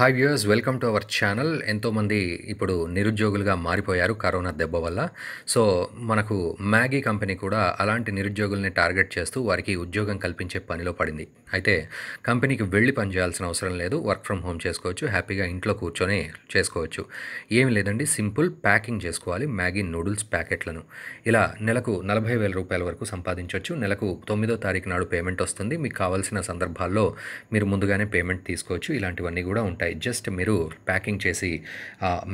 hi viewers welcome to our channel ఎంతోమంది ఇప్పుడు నిరుద్యోగులుగా మారిపోయారు కరోనా దెబ్బ వల్ల సో మనకు మ్యాగీ కంపెనీ కూడా అలాంటి నిరుద్యోగుల్ని టార్గెట్ చేస్తూ వారికి ఉద్యోగం కల్పించే పనిలో పడింది అయితే కంపెనీకి వెళ్ళి పనిచేయాల్సిన అవసరం లేదు వర్క్ ఫ్రమ్ హోమ్ చేసుకోవచ్చు హ్యాపీగా ఇంట్లో కూర్చొని చేసుకోవచ్చు ఏమి లేదండి సింపుల్ ప్యాకింగ్ చేసుకోవాలి మ్యాగీ నూడిల్స్ ప్యాకెట్లను ఇలా నెలకు నలభై వేల రూపాయల వరకు సంపాదించవచ్చు నెలకు తొమ్మిదో తారీఖు నాడు పేమెంట్ వస్తుంది మీకు కావాల్సిన సందర్భాల్లో మీరు ముందుగానే పేమెంట్ తీసుకోవచ్చు ఇలాంటివన్నీ కూడా ఉంటాయి ఉంటాయి జస్ట్ మీరు ప్యాకింగ్ చేసి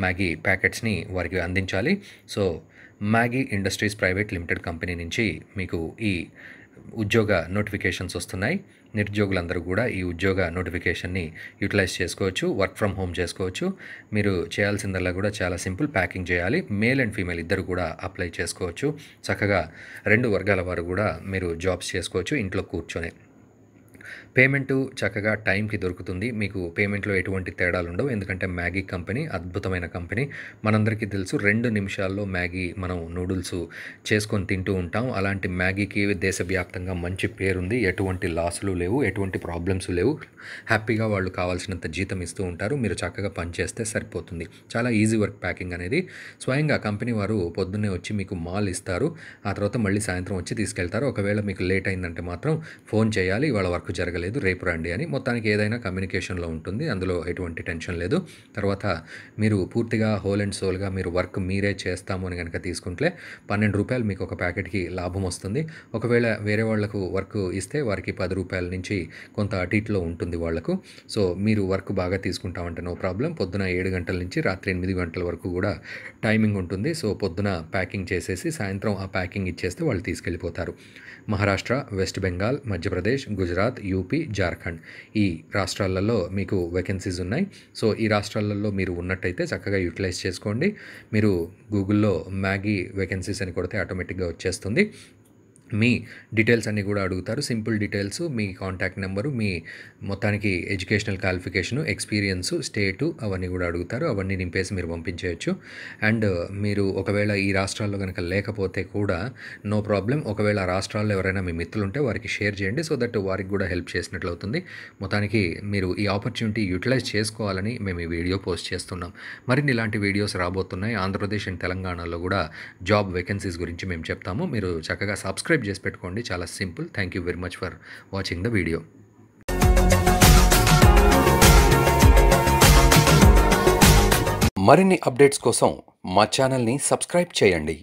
మ్యాగీ ప్యాకెట్స్ని వారికి అందించాలి so Maggi industries private limited company నుంచి మీకు ఈ ఉద్యోగ నోటిఫికేషన్స్ వస్తున్నాయి నిరుద్యోగులందరూ కూడా ఈ ఉద్యోగ నోటిఫికేషన్ని యూటిలైజ్ చేసుకోవచ్చు వర్క్ ఫ్రమ్ హోమ్ చేసుకోవచ్చు మీరు చేయాల్సిందల్లా కూడా చాలా సింపుల్ ప్యాకింగ్ చేయాలి మేల్ అండ్ ఫీమేల్ ఇద్దరు కూడా అప్లై చేసుకోవచ్చు చక్కగా రెండు వర్గాల వారు కూడా మీరు జాబ్స్ చేసుకోవచ్చు ఇంట్లో కూర్చొని పేమెంట్ చక్కగా టైంకి దొరుకుతుంది మీకు పేమెంట్లో ఎటువంటి తేడాలు ఉండవు ఎందుకంటే మ్యాగీ కంపెనీ అద్భుతమైన కంపెనీ మనందరికీ తెలుసు రెండు నిమిషాల్లో మ్యాగీ మనం నూడిల్స్ చేసుకొని తింటూ ఉంటాం అలాంటి మ్యాగీకి దేశవ్యాప్తంగా మంచి పేరుంది ఎటువంటి లాసులు లేవు ఎటువంటి ప్రాబ్లమ్స్ లేవు హ్యాపీగా వాళ్ళు కావాల్సినంత జీతం ఇస్తూ ఉంటారు మీరు చక్కగా పనిచేస్తే సరిపోతుంది చాలా ఈజీ వర్క్ ప్యాకింగ్ అనేది స్వయంగా కంపెనీ వారు పొద్దున్నే వచ్చి మీకు మాల్ ఇస్తారు ఆ తర్వాత మళ్ళీ సాయంత్రం వచ్చి తీసుకెళ్తారు ఒకవేళ మీకు లేట్ అయిందంటే మాత్రం ఫోన్ చేయాలి వాళ్ళ వర్క్ జరగలేదు రేపు రండి అని మొత్తానికి ఏదైనా కమ్యూనికేషన్లో ఉంటుంది అందులో ఎటువంటి టెన్షన్ లేదు తర్వాత మీరు పూర్తిగా హోల్ అండ్ సోల్గా మీరు వర్క్ మీరే చేస్తాము అని కనుక తీసుకుంటే పన్నెండు రూపాయలు మీకు ఒక ప్యాకెట్కి లాభం వస్తుంది ఒకవేళ వేరే వాళ్లకు వర్క్ ఇస్తే వారికి పది రూపాయల నుంచి కొంత అటీట్లో ఉంటుంది వాళ్లకు సో మీరు వర్క్ బాగా తీసుకుంటామంటే నో ప్రాబ్లం పొద్దున ఏడు గంటల నుంచి రాత్రి ఎనిమిది గంటల వరకు కూడా టైమింగ్ ఉంటుంది సో పొద్దున ప్యాకింగ్ చేసేసి సాయంత్రం ఆ ప్యాకింగ్ ఇచ్చేస్తే వాళ్ళు తీసుకెళ్ళిపోతారు మహారాష్ట్ర వెస్ట్ బెంగాల్ మధ్యప్రదేశ్ గుజరాత్ యూపీ జార్ఖండ్ ఈ రాష్ట్రాలలో మీకు వేకెన్సీస్ ఉన్నాయి సో ఈ రాష్ట్రాలలో మీరు ఉన్నట్టయితే చక్కగా యూటిలైజ్ చేసుకోండి మీరు గూగుల్లో మ్యాగీ వేకెన్సీస్ అని కొడితే ఆటోమేటిక్గా వచ్చేస్తుంది మీ డీటెయిల్స్ అన్నీ కూడా అడుగుతారు సింపుల్ డీటెయిల్స్ మీ కాంటాక్ట్ నెంబరు మీ మొత్తానికి ఎడ్యుకేషనల్ క్వాలిఫికేషను ఎక్స్పీరియన్స్ స్టేటు అవన్నీ కూడా అడుగుతారు అవన్నీ నింపేసి మీరు పంపించేయచ్చు అండ్ మీరు ఒకవేళ ఈ రాష్ట్రాల్లో కనుక లేకపోతే కూడా నో ప్రాబ్లం ఒకవేళ ఆ రాష్ట్రాల్లో ఎవరైనా మీ మిత్రులు ఉంటే వారికి షేర్ చేయండి సో దట్ వారికి కూడా హెల్ప్ చేసినట్లు అవుతుంది మొత్తానికి మీరు ఈ ఆపర్చునిటీ యూటిలైజ్ చేసుకోవాలని మేము ఈ వీడియో పోస్ట్ చేస్తున్నాం మరిన్ని ఇలాంటి వీడియోస్ రాబోతున్నాయి ఆంధ్రప్రదేశ్ అండ్ తెలంగాణలో కూడా జాబ్ వేకెన్సీస్ గురించి మేము చెప్తాము మీరు చక్కగా సబ్స్క్రైబ్ సబ్స్క్రైబ్ చేసి పెట్టుకోండి చాలా simple thank you very much for watching the video మరిన్ని అప్డేట్స్ కోసం మా ఛానల్ని సబ్స్క్రైబ్ చేయండి